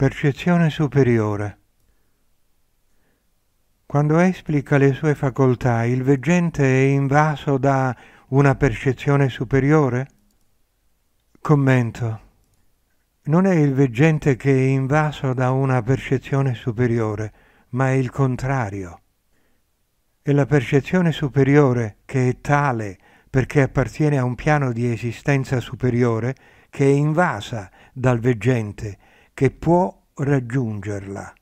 Percezione superiore. Quando esplica le sue facoltà, il veggente è invaso da una percezione superiore? Commento. Non è il veggente che è invaso da una percezione superiore, ma è il contrario. È la percezione superiore che è tale perché appartiene a un piano di esistenza superiore che è invasa dal veggente che può raggiungerla.